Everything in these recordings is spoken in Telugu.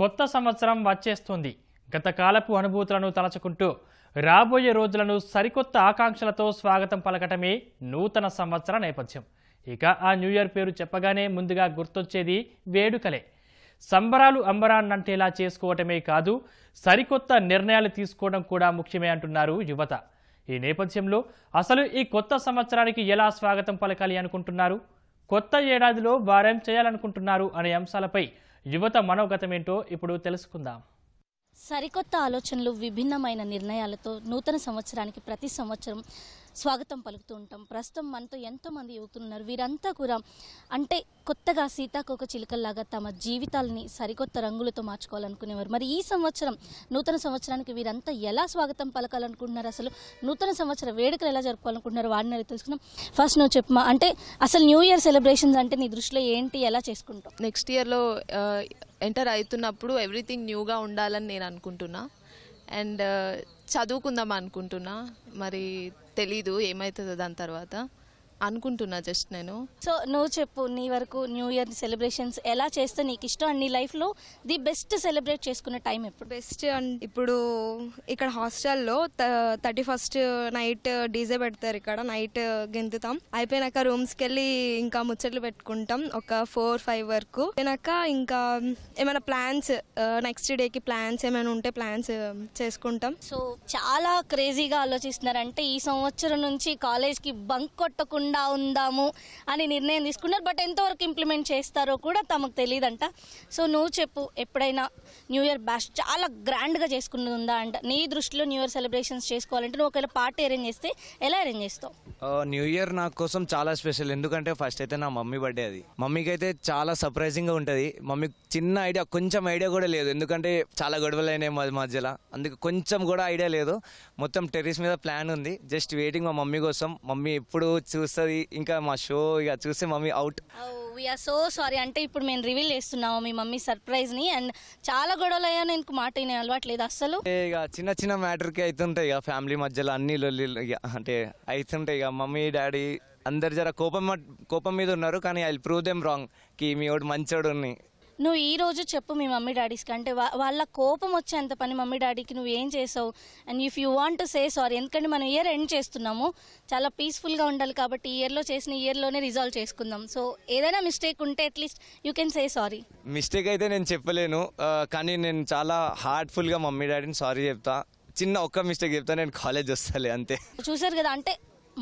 కొత్త సంవత్సరం వచ్చేస్తుంది గత కాలపు అనుభూతులను తలచుకుంటూ రాబోయే రోజులను సరికొత్త ఆకాంక్షలతో స్వాగతం పలకటమే నూతన సంవత్సర నేపథ్యం ఇక ఆ న్యూ ఇయర్ పేరు చెప్పగానే ముందుగా గుర్తొచ్చేది వేడుకలే సంబరాలు అంబరాన్నంటేలా చేసుకోవటమే కాదు సరికొత్త నిర్ణయాలు తీసుకోవడం కూడా ముఖ్యమే అంటున్నారు యువత ఈ నేపథ్యంలో అసలు ఈ కొత్త సంవత్సరానికి ఎలా స్వాగతం పలకాలి అనుకుంటున్నారు కొత్త ఏడాదిలో వారేం చేయాలనుకుంటున్నారు అనే అంశాలపై యువత మనోగతమేంటో ఇప్పుడు తెలుసుకుందాం సరికొత్త ఆలోచనలు విభిన్నమైన నిర్ణయాలతో నూతన సంవత్సరానికి ప్రతి సంవత్సరం స్వాగతం పలుకుతూ ఉంటాం ప్రస్తుతం మనతో ఎంతోమంది యువకులు ఉన్నారు వీరంతా కూడా అంటే కొత్తగా సీతాకోక చిలుకల్లాగా తమ జీవితాలని సరికొత్త రంగులతో మార్చుకోవాలనుకునేవారు మరి ఈ సంవత్సరం నూతన సంవత్సరానికి వీరంతా ఎలా స్వాగతం పలకాలనుకుంటున్నారు అసలు నూతన సంవత్సర వేడుకలు ఎలా జరుపుకోవాలనుకుంటున్నారు వాడిని అది తెలుసుకుందాం ఫస్ట్ నువ్వు చెప్పమా అంటే అసలు న్యూ ఇయర్ సెలబ్రేషన్స్ అంటే నీ దృష్టిలో ఏంటి ఎలా చేసుకుంటాం నెక్స్ట్ ఇయర్లో ఎంటర్ అవుతున్నప్పుడు ఎవ్రీథింగ్ న్యూగా ఉండాలని నేను అనుకుంటున్నా అండ్ చదువుకుందాం అనుకుంటున్నా మరి తెలీదు ఏమవుతుందో దాని తర్వాత అనుకుంటున్నా జస్ట్ నేను సో నువ్వు చెప్పు నీ వరకు న్యూ ఇయర్ సెలబ్రేషన్స్ ఎలా చేస్తే నీకు ఇష్టం అండ్ నీ లైఫ్లో ది బెస్ట్ సెలబ్రేట్ చేసుకునే టైం ఎప్పుడు బెస్ట్ అండ్ ఇప్పుడు ఇక్కడ హాస్టల్లో థర్టీ ఫస్ట్ నైట్ డీజే పెడతారు ఇక్కడ నైట్ గెంతుతాం అయిపోయినాక రూమ్స్కి వెళ్ళి ఇంకా ముచ్చట్లు పెట్టుకుంటాం ఒక ఫోర్ ఫైవ్ వరకు అయినాక ఇంకా ఏమైనా ప్లాన్స్ నెక్స్ట్ డేకి ప్లాన్స్ ఏమైనా ఉంటే ప్లాన్స్ చేసుకుంటాం సో చాలా క్రేజీగా ఆలోచిస్తున్నారంటే ఈ సంవత్సరం నుంచి కాలేజ్కి బంక్ కొట్టకుండా చేయకుండా ఉందాము అని నిర్ణయం తీసుకున్నారు బట్ ఎంతవరకు ఇంప్లిమెంట్ చేస్తారో కూడా తమకు తెలియదంట సో నువ్వు చెప్పు ఎప్పుడైనా న్యూ ఇయర్ బ్యాష్ చాలా గ్రాండ్గా చేసుకున్నది ఉందా అంట నీ దృష్టిలో న్యూ ఇయర్ సెలబ్రేషన్స్ చేసుకోవాలంటే నువ్వు ఒకవేళ పార్టీ అరేంజ్ చేస్తే ఎలా అరేంజ్ చేస్తావు న్యూ ఇయర్ నా కోసం చాలా స్పెషల్ ఎందుకంటే ఫస్ట్ అయితే నా మమ్మీ బర్త్డే అది మమ్మీకి అయితే చాలా సర్ప్రైజింగ్గా ఉంటుంది మమ్మీ చిన్న ఐడియా కొంచెం ఐడియా కూడా లేదు ఎందుకంటే చాలా గొడవలు అయినాయి మధ్యలో అందుకు కొంచెం కూడా ఐడియా లేదు మొత్తం టెర్రీస్ మీద ప్లాన్ ఉంది జస్ట్ వెయిటింగ్ మా మమ్మీ కోసం మమ్మీ ఎప్పుడు చూసి అనిపిస్తుంది ఇంకా మా షో ఇక చూస్తే mummy out we are so sorry అంటే ఇప్పుడు మేము రివీల్ చేస్తున్నాము మీ మమ్మీ సర్ప్రైజ్ని అండ్ చాలా గొడవలు అయ్యా నేను మాట అయినా అలవాటు లేదు అసలు ఇక చిన్న చిన్న మ్యాటర్కి అవుతుంటాయి ఇక ఫ్యామిలీ మధ్యలో అన్ని లొల్లి అంటే అవుతుంటాయి ఇక మమ్మీ డాడీ అందరు జర కోపం కోపం మీద ఉన్నారు కానీ ఐ ప్రూవ్ దెమ్ రాంగ్ కి మీ ఒకటి మంచోడు నువ్వు ఈ రోజు చెప్పు మీ మమ్మీ డాడీస్కి అంటే వాళ్ళ కోపం వచ్చేంత పని మమ్మీ డాడీకి నువ్వు ఏం చేసావు and if you want to say sorry ఎందుకంటే మనం ఇయర్ ఎండ్ చేస్తున్నాము చాలా పీస్ఫుల్గా ఉండాలి కాబట్టి ఈ ఇయర్లో చేసిన ఇయర్లోనే రిజాల్వ్ చేసుకుందాం సో ఏదైనా మిస్టేక్ ఉంటే at least you can say sorry mistake అయితే నేను చెప్పలేను కానీ నేను చాలా హార్ట్ఫుల్గా మమ్మీ డాడీని సారీ చెప్తా చిన్న ఒక్క మిస్టేక్ చెప్తా నేను కాలేజ్ వస్తాలే అంతే చూసారు కదా అంటే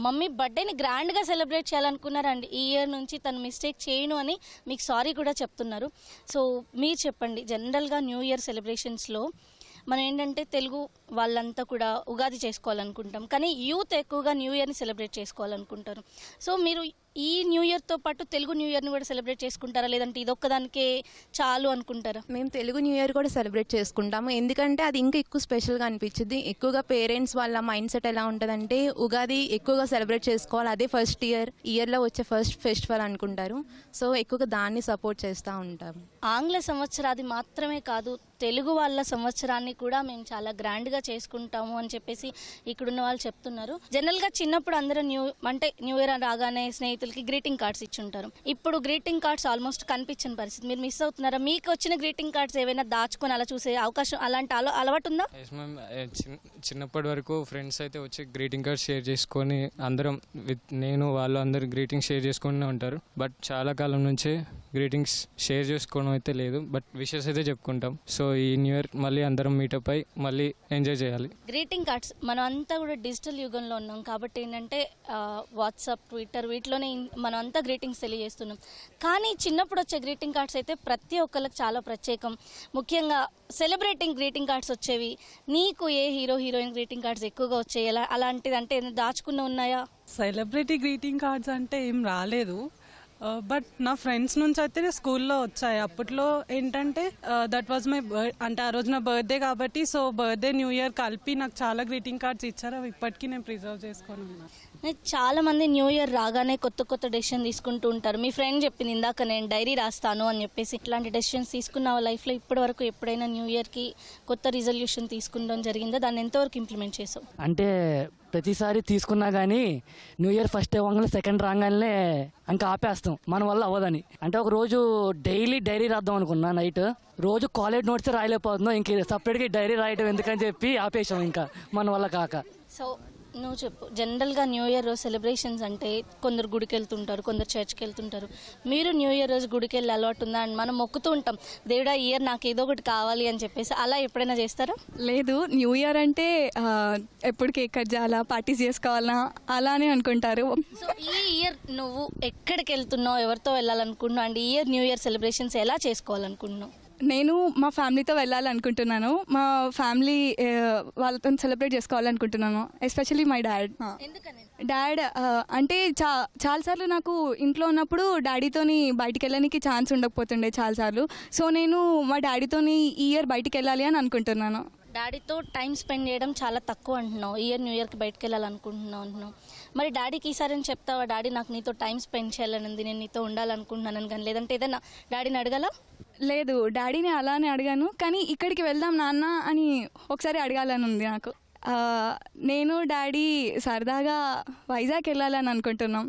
మమ్మీ బర్త్డేని గ్రాండ్గా సెలబ్రేట్ చేయాలనుకున్నారండి ఈ ఇయర్ నుంచి తను మిస్టేక్ చేయను అని మీకు సారీ కూడా చెప్తున్నారు సో మీరు చెప్పండి జనరల్గా న్యూ ఇయర్ సెలబ్రేషన్స్లో మనం ఏంటంటే తెలుగు వాళ్ళంతా కూడా ఉగాది చేసుకోవాలనుకుంటాం కానీ యూత్ ఎక్కువగా న్యూ ఇయర్ని సెలబ్రేట్ చేసుకోవాలనుకుంటారు సో మీరు ఈ న్యూ ఇయర్తో పాటు తెలుగు న్యూ ఇయర్ని కూడా సెలబ్రేట్ చేసుకుంటారా లేదంటే ఇదొక్కదానికే చాలు అనుకుంటారా మేము తెలుగు న్యూ ఇయర్ కూడా సెలబ్రేట్ చేసుకుంటాము ఎందుకంటే అది ఇంకా ఎక్కువ స్పెషల్గా అనిపించింది ఎక్కువగా పేరెంట్స్ వాళ్ళ మైండ్ సెట్ ఎలా ఉంటుందంటే ఉగాది ఎక్కువగా సెలబ్రేట్ చేసుకోవాలి అదే ఫస్ట్ ఇయర్ ఇయర్లో వచ్చే ఫస్ట్ ఫెస్టివల్ అనుకుంటారు సో ఎక్కువగా దాన్ని సపోర్ట్ చేస్తూ ఉంటాము ఆంగ్ల సంవత్సరాది మాత్రమే కాదు తెలుగు వాళ్ళ సంవత్సరాన్ని కూడా మేము చాలా గ్రాండ్గా చేసుకుంటాము అని చెప్పేసి ఇక్కడున్న వాళ్ళు చెప్తున్నారు జనరల్గా చిన్నప్పుడు అందరూ న్యూ అంటే న్యూ ఇయర్ రాగానే స్నేహితులు విద్యార్థులకి గ్రీటింగ్ కార్డ్స్ ఇచ్చి ఉంటారు ఇప్పుడు గ్రీటింగ్ కార్డ్స్ ఆల్మోస్ట్ కనిపించిన పరిస్థితి మీరు మిస్ అవుతున్నారా మీకు వచ్చిన గ్రీటింగ్ కార్డ్స్ ఏవైనా దాచుకొని అలా చూసే అవకాశం అలాంటి అలవాటు ఉందా చిన్నప్పటి వరకు ఫ్రెండ్స్ అయితే వచ్చి గ్రీటింగ్ కార్డ్స్ షేర్ చేసుకొని అందరం విత్ నేను వాళ్ళు అందరు గ్రీటింగ్స్ షేర్ చేసుకుని ఉంటారు బట్ చాలా కాలం నుంచి గ్రీటింగ్స్ షేర్ చేసుకోవడం అయితే లేదు బట్ విషెస్ అయితే చెప్పుకుంటాం సో ఈ న్యూ ఇయర్ మళ్ళీ అందరం మీటప్ అయి మళ్ళీ ఎంజాయ్ చేయాలి గ్రీటింగ్ కార్డ్స్ మనం అంతా కూడా డిజిటల్ యుగంలో ఉన్నాం కాబట్టి ఏంటంటే వాట్సాప్ ట్విట్టర్ వీటిలోనే మనం అంతా గ్రీటింగ్స్ తెలియజేస్తున్నాం కానీ చిన్నప్పుడు వచ్చే గ్రీటింగ్ కార్డ్స్ అయితే ప్రతి ఒక్కరికి చాలా ప్రత్యేకం ముఖ్యంగా సెలబ్రేటింగ్ గ్రీటింగ్ కార్డ్స్ వచ్చేవి నీకు ఏ హీరో హీరోయిన్ గ్రీటింగ్ కార్డ్స్ ఎక్కువగా వచ్చాయి ఎలా అలాంటిది అంటే దాచుకున్న ఉన్నాయా సెలబ్రిటీ గ్రీటింగ్ కార్డ్స్ అంటే ఏం రాలేదు బట్ నా ఫ్రెండ్స్ నుంచి అయితే స్కూల్లో వచ్చాయి అప్పట్లో ఏంటంటే దట్ వాజ్ మై అంటే ఆ రోజు నా బర్త్డే కాబట్టి సో బర్త్డే న్యూ ఇయర్ కలిపి నాకు చాలా గ్రీటింగ్ కార్డ్స్ ఇచ్చారు అవి ఇప్పటికీ నేను ప్రిజర్వ్ చేసుకోను చాలా మంది న్యూ ఇయర్ రాగానే కొత్త కొత్త డెసిషన్ తీసుకుంటూ ఉంటారు మీ ఫ్రెండ్ చెప్పింది ఇందాక నేను డైరీ రాస్తాను అని చెప్పేసి ఇట్లాంటి డెసిషన్స్ తీసుకున్న లైఫ్లో ఇప్పటి వరకు ఎప్పుడైనా న్యూ ఇయర్కి కొత్త రిజల్యూషన్ తీసుకుంటాం జరిగిందో దాన్ని ఎంతవరకు ఇంప్లిమెంట్ చేసాం అంటే ప్రతిసారి తీసుకున్నా కానీ న్యూ ఇయర్ ఫస్ట్ ఇవ్వగానే సెకండ్ రాగానే ఇంకా ఆపేస్తాం మన వల్ల అవ్వదని అంటే ఒక రోజు డైలీ డైరీ రాద్దాం అనుకున్నా నైట్ రోజు కాలేజ్ నోట్స్ రాయలేకపోతుందో ఇంక సపరేట్గా డైరీ రాయడం ఎందుకని చెప్పి ఆపేసాం ఇంకా మన వల్ల కాక సో నువ్వు చెప్పు జనరల్గా న్యూ ఇయర్ రోజు సెలబ్రేషన్స్ అంటే కొందరు గుడికి వెళ్తుంటారు కొందరు చర్చ్కి వెళ్తుంటారు మీరు న్యూ ఇయర్ రోజు గుడికి వెళ్ళి అలవాటు ఉందా అని మనం మొక్కుతూ ఉంటాం దేవుడా ఇయర్ నాకు ఏదో ఒకటి కావాలి అని చెప్పేసి అలా ఎప్పుడైనా చేస్తారా లేదు న్యూ ఇయర్ అంటే ఎప్పుడు కేక్ కట్ చేయాలా పార్టీస్ చేసుకోవాలా అలానే అనుకుంటారు సో ఈ ఇయర్ నువ్వు ఎక్కడికి వెళ్తున్నావు ఎవరితో వెళ్ళాలనుకుంటున్నావు అండ్ ఈ ఇయర్ న్యూ ఇయర్ సెలబ్రేషన్స్ ఎలా చేసుకోవాలనుకుంటున్నావు నేను మా ఫ్యామిలీతో వెళ్ళాలనుకుంటున్నాను మా ఫ్యామిలీ వాళ్ళతో సెలబ్రేట్ చేసుకోవాలనుకుంటున్నాను ఎస్పెషల్లీ మై డాడ్ డాడ్ అంటే చా చాలాసార్లు నాకు ఇంట్లో ఉన్నప్పుడు డాడీతోని బయటికి వెళ్ళడానికి ఛాన్స్ ఉండకపోతుండే చాలాసార్లు సో నేను మా డాడీతోని ఈ ఇయర్ బయటికి వెళ్ళాలి అని అనుకుంటున్నాను డాడీతో టైం స్పెండ్ చేయడం చాలా తక్కువ అంటున్నావు ఇయర్ న్యూ ఇయర్కి బయటకు వెళ్ళాలనుకుంటున్నావు అంటున్నావు మరి డాడీకి ఈసారి అని చెప్తావా డాడీ నాకు నీతో టైం స్పెండ్ చేయాలనుంది నేను నీతో ఉండాలనుకుంటున్నాను కానీ లేదంటే ఏదన్నా డాడీని అడగాలా లేదు డాడీని అలానే అడిగాను కానీ ఇక్కడికి వెళ్దాం నాన్న అని ఒకసారి అడగాలని ఉంది నాకు నేను డాడీ సరదాగా వైజాగ్ వెళ్ళాలని అనుకుంటున్నాం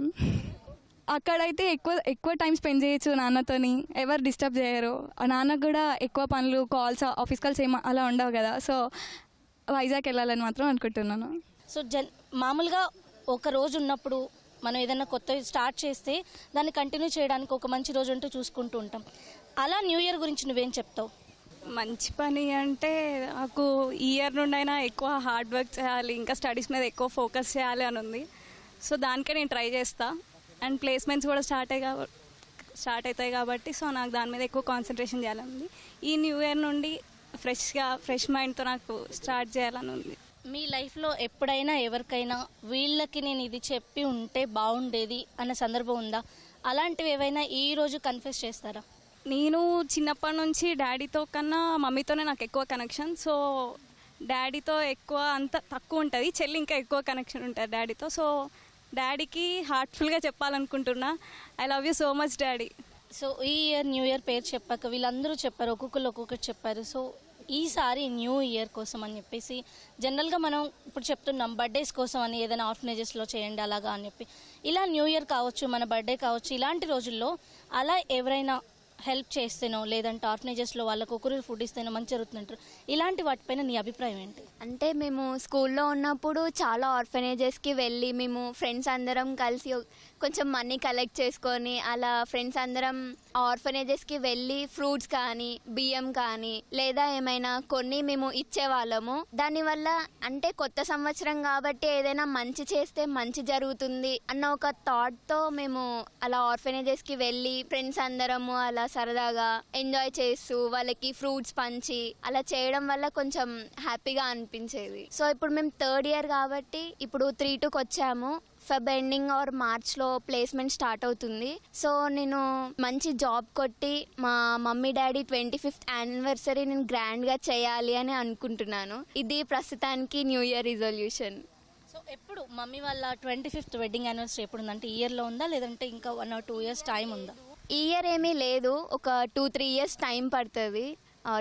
అక్కడైతే ఎక్కువ ఎక్కువ టైం స్పెండ్ చేయొచ్చు నాన్నతోని ఎవరు డిస్టర్బ్ చేయరు నాన్నకు కూడా ఎక్కువ పనులు కాల్స్ ఆఫీస్ కాల్స్ ఏమో అలా ఉండవు కదా సో వైజాగ్ వెళ్ళాలని మాత్రం అనుకుంటున్నాను సో జన్ మామూలుగా ఒక రోజు ఉన్నప్పుడు మనం ఏదైనా కొత్త స్టార్ట్ చేస్తే దాన్ని కంటిన్యూ చేయడానికి ఒక మంచి రోజు అంటూ చూసుకుంటూ ఉంటాం అలా న్యూ ఇయర్ గురించి నువ్వేం చెప్తావు మంచి పని అంటే నాకు ఇయర్ నుండైనా ఎక్కువ హార్డ్ వర్క్ చేయాలి ఇంకా స్టడీస్ మీద ఎక్కువ ఫోకస్ చేయాలి అని ఉంది సో దానికే నేను ట్రై చేస్తా అండ్ ప్లేస్మెంట్స్ కూడా స్టార్ట్ అయ్యి స్టార్ట్ అవుతాయి కాబట్టి సో నాకు దాని మీద ఎక్కువ కాన్సన్ట్రేషన్ చేయాలని ఉంది ఈ న్యూ ఇయర్ నుండి ఫ్రెష్గా ఫ్రెష్ మైండ్తో నాకు స్టార్ట్ చేయాలని ఉంది మీ లైఫ్లో ఎప్పుడైనా ఎవరికైనా వీళ్ళకి నేను ఇది చెప్పి ఉంటే బాగుండేది అన్న సందర్భం ఉందా అలాంటివి ఏవైనా ఈ రోజు కన్ఫ్యూస్ చేస్తారా నేను చిన్నప్పటి నుంచి డాడీతో కన్నా మమ్మీతోనే నాకు ఎక్కువ కనెక్షన్ సో డాడీతో ఎక్కువ అంత తక్కువ ఉంటుంది చెల్లి ఇంకా ఎక్కువ కనెక్షన్ ఉంటుంది డాడీతో సో డాడీకి హార్ట్ఫుల్గా చెప్పాలనుకుంటున్నా I love you so much daddy so ఈ ఇయర్ న్యూ ఇయర్ పేరు చెప్పాక వీళ్ళందరూ చెప్పారు ఒక్కొక్కరు ఒక్కొక్కరు చెప్పారు సో ఈసారి న్యూ ఇయర్ కోసం అని చెప్పేసి జనరల్గా మనం ఇప్పుడు చెప్తున్నాం బర్త్డేస్ కోసం అని ఏదైనా ఆర్ఫనేజెస్లో చేయండి అలాగా అని చెప్పి ఇలా న్యూ ఇయర్ కావచ్చు మన బర్త్డే కావచ్చు ఇలాంటి రోజుల్లో అలా ఎవరైనా హెల్ప్ చేస్తేనో లేదంటే ఆర్ఫనేజెస్లో వాళ్ళకు ఒకరు ఫుడ్ ఇస్తేనో మంచి జరుగుతుంటారు ఇలాంటి వాటిపైన నీ అభిప్రాయం ఏంటి అంటే మేము స్కూల్లో ఉన్నప్పుడు చాలా ఆర్ఫనేజెస్కి వెళ్ళి మేము ఫ్రెండ్స్ అందరం కలిసి కొంచెం మనీ కలెక్ట్ చేసుకొని అలా ఫ్రెండ్స్ అందరం ఆర్ఫనేజెస్కి వెళ్ళి ఫ్రూట్స్ కానీ బియ్యం కానీ లేదా ఏమైనా కొన్ని మేము ఇచ్చేవాళ్ళము దానివల్ల అంటే కొత్త సంవత్సరం కాబట్టి ఏదైనా మంచి చేస్తే మంచి జరుగుతుంది అన్న ఒక థాట్తో మేము అలా ఆర్ఫనేజెస్కి వెళ్ళి ఫ్రెండ్స్ అందరము అలా సరదాగా ఎంజాయ్ చేస్తూ వాళ్ళకి ఫ్రూట్స్ పంచి అలా చేయడం వల్ల కొంచెం హ్యాపీగా అనిపించేది సో ఇప్పుడు మేము థర్డ్ ఇయర్ కాబట్టి ఇప్పుడు త్రీ టూకి వచ్చాము ఫెబ్ ఎండింగ్ ఆర్ మార్చ్లో ప్లేస్మెంట్ స్టార్ట్ అవుతుంది సో నేను మంచి జాబ్ కొట్టి మా mummy daddy twenty fifth anniversary నేను గ్రాండ్గా చేయాలి అని అనుకుంటున్నాను ఇది ప్రస్తుతానికి న్యూ ఇయర్ రిజల్యూషన్ సో ఎప్పుడు మమ్మీ వాళ్ళ ట్వంటీ ఫిఫ్త్ వెడ్డింగ్ యానివర్సరీ ఎప్పుడు ఉందంటే ఇయర్లో ఉందా లేదంటే ఇంకా one or two years time ఉందా ఇయర్ ఏమీ లేదు ఒక టూ త్రీ ఇయర్స్ టైం పడుతుంది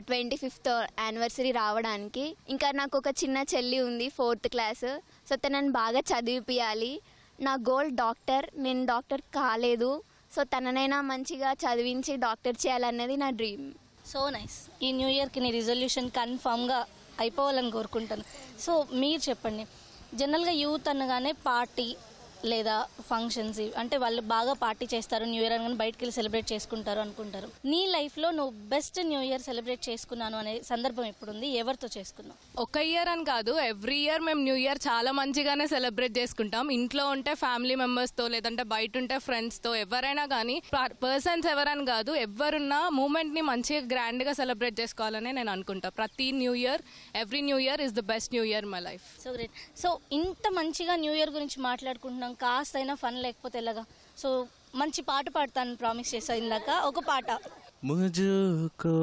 ట్వంటీ ఫిఫ్త్ యానివర్సరీ రావడానికి ఇంకా నాకు ఒక చిన్న చెల్లి ఉంది ఫోర్త్ క్లాస్ సో తనని బాగా చదివిపియాలి నా గోల్ డాక్టర్ నేను డాక్టర్ కాలేదు సో తననైనా మంచిగా చదివించి డాక్టర్ చేయాలన్నది నా డ్రీమ్ సో నైస్ ఈ న్యూ ఇయర్కి నీ రిజల్యూషన్ కన్ఫామ్గా అయిపోవాలని కోరుకుంటాను సో మీరు చెప్పండి జనరల్గా యూత్ అనగానే పార్టీ లేదా ఫంక్షన్స్ అంటే వాళ్ళు బాగా పార్టీ చేస్తారు న్యూ ఇయర్ అని బయటకు వెళ్ళి సెలబ్రేట్ చేసుకుంటారు అనుకుంటారు నీ లైఫ్లో నువ్వు బెస్ట్ న్యూ ఇయర్ సెలబ్రేట్ చేసుకున్నాను అనే సందర్భం ఉంది ఎవరితో చేసుకున్నావు ఒక ఇయర్ అని కాదు ఎవ్రీ ఇయర్ మేము న్యూ ఇయర్ చాలా మంచిగానే సెలబ్రేట్ చేసుకుంటాం ఇంట్లో ఉంటే ఫ్యామిలీ మెంబర్స్తో లేదంటే బయట ఉంటే ఫ్రెండ్స్తో ఎవరైనా కానీ పర్సన్స్ ఎవరని కాదు ఎవరున్నా మూమెంట్ని మంచిగా గ్రాండ్గా సెలబ్రేట్ చేసుకోవాలని నేను అనుకుంటాను ప్రతి new year every new year is the best new year my life so great so ఇంత మంచిగా న్యూ ఇయర్ గురించి మాట్లాడుకుంటున్నాం కాస్తైనా ఫన్ లేకపోతే ఎలాగా సో మంచి పాట పాడతాను ప్రామిస్ చేసా ఇందాక ఒక పాట ముజుకో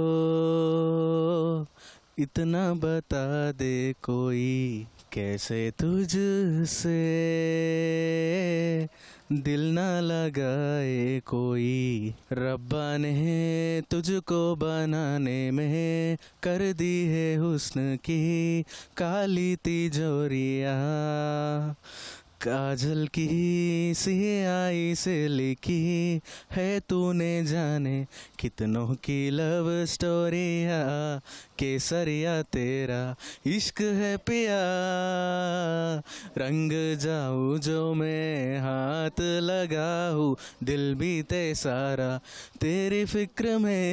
ఇతనా బతా దే కోయి कैसे तुझसे दिल ना लगाए कोई रब्बा ने तुझको बनाने में कर दी है हुस्न की काली तिजोरिया काजल की सी आई से लिखी है तूने जाने कितनों की लव स्टोरिया केसरिया तेरा इश्क है पिया रंग जाऊँ जो मैं हाथ लगाऊँ दिल भी ते सारा तेरी फिक्र में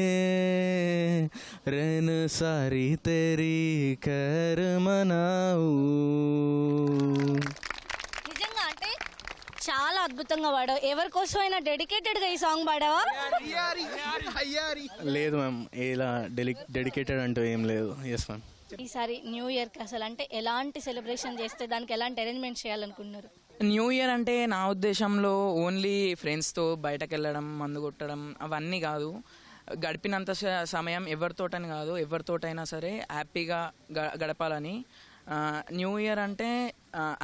रहन सारी तेरी खैर मनाऊँ అద్భుతంగా పాడావు ఎవరి అయినా డెడికేటెడ్ గా ఈ సాంగ్ పాడావా లేదు మ్యామ్ ఇలా డెడికేటెడ్ అంటూ ఏం లేదు ఎస్ మ్యామ్ ఈసారి న్యూ ఇయర్ కి అసలు అంటే ఎలాంటి సెలబ్రేషన్ చేస్తే దానికి ఎలాంటి అరేంజ్మెంట్ చేయాలనుకుంటున్నారు న్యూ ఇయర్ అంటే నా ఉద్దేశంలో ఓన్లీ ఫ్రెండ్స్తో బయటకు వెళ్ళడం మందు కొట్టడం అవన్నీ కాదు గడిపినంత సమయం ఎవరితోటని కాదు ఎవరితోటైనా సరే హ్యాపీగా గడపాలని న్యూ ఇయర్ అంటే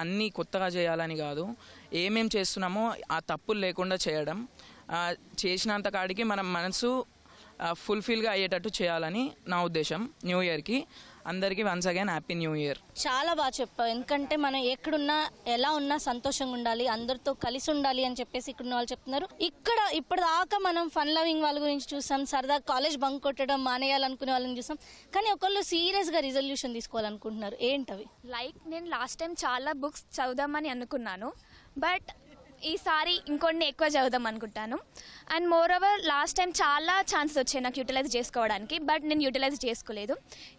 అన్నీ కొత్తగా చేయాలని కాదు ఏమేం చేస్తున్నామో ఆ తప్పులు లేకుండా చేయడం చేసినంత కాడికి మనం మనసు ఫుల్ఫిల్గా అయ్యేటట్టు చేయాలని నా ఉద్దేశం న్యూ ఇయర్కి అందరికీ once again happy new year చాలా బాగా చెప్పావు ఎందుకంటే మనం ఎక్కడున్నా ఎలా ఉన్నా సంతోషంగా ఉండాలి అందరితో కలిసి ఉండాలి అని చెప్పేసి ఇక్కడ వాళ్ళు చెప్తున్నారు ఇక్కడ ఇప్పటిదాకా మనం ఫన్ లవింగ్ వాళ్ళ గురించి చూసాం సరదా కాలేజ్ బంక్ కొట్టడం మానేయాలనుకునే వాళ్ళని చూసాం కానీ ఒకళ్ళు సీరియస్గా రిజల్యూషన్ తీసుకోవాలనుకుంటున్నారు ఏంటవి లైక్ నేను లాస్ట్ టైం చాలా బుక్స్ చదువుదామని అనుకున్నాను బట్ ఈసారి ఇంకొన్ని ఎక్కువ చదువుదాం అనుకుంటాను and moreover last time చాలా ఛాన్సెస్ వచ్చాయి నాకు యూటిలైజ్ చేసుకోవడానికి బట్ నేను యూటిలైజ్ చేసుకోలేదు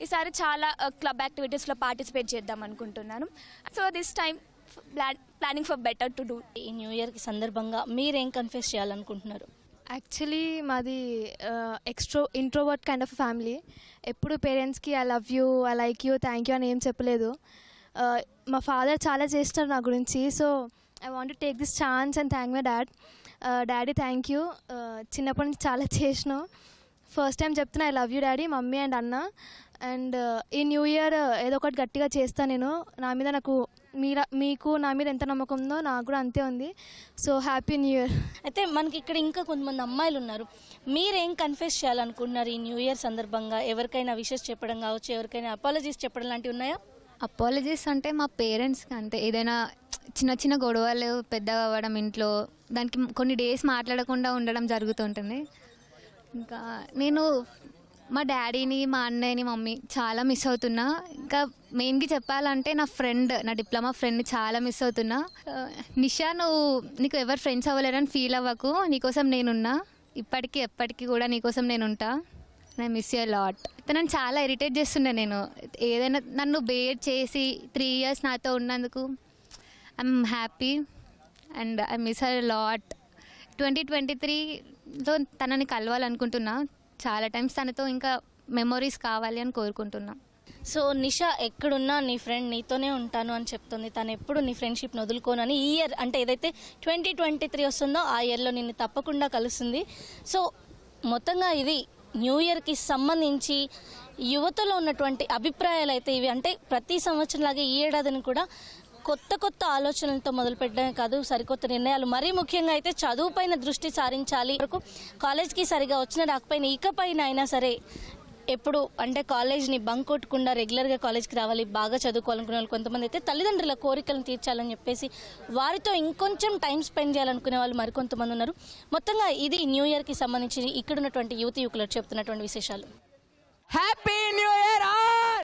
ఈసారి చాలా క్లబ్ యాక్టివిటీస్లో పార్టిసిపేట్ చేద్దాం అనుకుంటున్నాను so this time planning for better to do ఈ న్యూ ఇయర్కి సందర్భంగా మీరేం కన్ఫ్యూస్ చేయాలనుకుంటున్నారు యాక్చువల్లీ మాది extro introvert kind of family ఎప్పుడు పేరెంట్స్కి I love you I like you thank you అని ఏం చెప్పలేదు uh, మా ఫాదర్ చాలా చేస్తారు నా గురించి so I want take this chance and thank my dad daddy thank you చిన్నప్పటి నుంచి చాలా చేసినావు ఫస్ట్ టైం చెప్తున్నా I love you daddy mummy and అన్న అండ్ uh, ఈ న్యూ ఇయర్ uh, ఏదో ఒకటి గట్టిగా చేస్తాను నేను నా మీద నాకు మీరా మీకు నా మీద ఎంత నమ్మకం ఉందో నాకు కూడా అంతే ఉంది సో హ్యాపీ న్యూ ఇయర్ అయితే మనకి ఇక్కడ ఇంకా కొంతమంది అమ్మాయిలు ఉన్నారు మీరేం కన్ఫ్యూస్ చేయాలనుకుంటున్నారు ఈ న్యూ ఇయర్ సందర్భంగా ఎవరికైనా విషెస్ చెప్పడం కావచ్చు ఎవరికైనా అపాలజీస్ చెప్పడం లాంటివి ఉన్నాయా అపాలజీస్ అంటే మా పేరెంట్స్కి అంతే ఏదైనా చిన్న చిన్న గొడవలు పెద్దగా అవ్వడం ఇంట్లో దానికి కొన్ని డేస్ మాట్లాడకుండా ఉండడం జరుగుతుంటుంది ఇంకా నేను మా డాడీని మా అన్నయ్యని మమ్మీ చాలా మిస్ అవుతున్నా ఇంకా మెయిన్గా చెప్పాలంటే నా ఫ్రెండ్ నా డిప్లొమా ఫ్రెండ్ చాలా మిస్ అవుతున్నా నిషా నువ్వు నీకు ఎవరు ఫ్రెండ్స్ అవ్వలేరని ఫీల్ అవ్వకు నీకోసం నేనున్నా ఇప్పటికీ ఎప్పటికీ కూడా నీకోసం నేనుంటా ఐ మిస్ యూ లాట్ నన్ను చాలా ఇరిటేట్ చేస్తుండే నేను ఏదైనా నన్ను బేర్ చేసి త్రీ ఇయర్స్ నాతో ఉన్నందుకు I'm happy and I miss her lot twenty twenty త్రీలో తనని కలవాలనుకుంటున్నా చాలా టైమ్స్ తనతో ఇంకా మెమొరీస్ కావాలి అని కోరుకుంటున్నా సో నిష ఎక్కడున్నా నీ ఫ్రెండ్ నీతోనే ఉంటాను అని చెప్తుంది తను ఎప్పుడు నీ ఫ్రెండ్షిప్ని వదులుకోనని ఈ ఇయర్ అంటే ఏదైతే ట్వంటీ ట్వంటీ త్రీ వస్తుందో ఆ ఇయర్లో నిన్ను తప్పకుండా కలుస్తుంది సో మొత్తంగా ఇది న్యూ ఇయర్కి సంబంధించి యువతలో ఉన్నటువంటి అభిప్రాయాలు అయితే ఇవి అంటే ప్రతి సంవత్సరం లాగే ఈ ఏడాదిని కూడా కొత్త కొత్త ఆలోచనలతో పెట్టడమే కాదు సరికొత్త నిర్ణయాలు మరీ ముఖ్యంగా అయితే చదువుపైన దృష్టి సారించాలి వరకు కాలేజ్కి సరిగా వచ్చిన రాకపోయినా ఇకపైన అయినా సరే ఎప్పుడు అంటే కాలేజ్ని బంక్ కొట్టకుండా రెగ్యులర్గా కాలేజ్కి రావాలి బాగా చదువుకోవాలనుకునే వాళ్ళు కొంతమంది అయితే తల్లిదండ్రుల కోరికలను తీర్చాలని చెప్పేసి వారితో ఇంకొంచెం టైం స్పెండ్ చేయాలనుకునే వాళ్ళు మరికొంతమంది ఉన్నారు మొత్తంగా ఇది న్యూ ఇయర్కి సంబంధించి ఇక్కడ ఉన్నటువంటి యువతి యువకులు చెప్తున్నటువంటి విశేషాలు హ్యాపీ న్యూ ఇయర్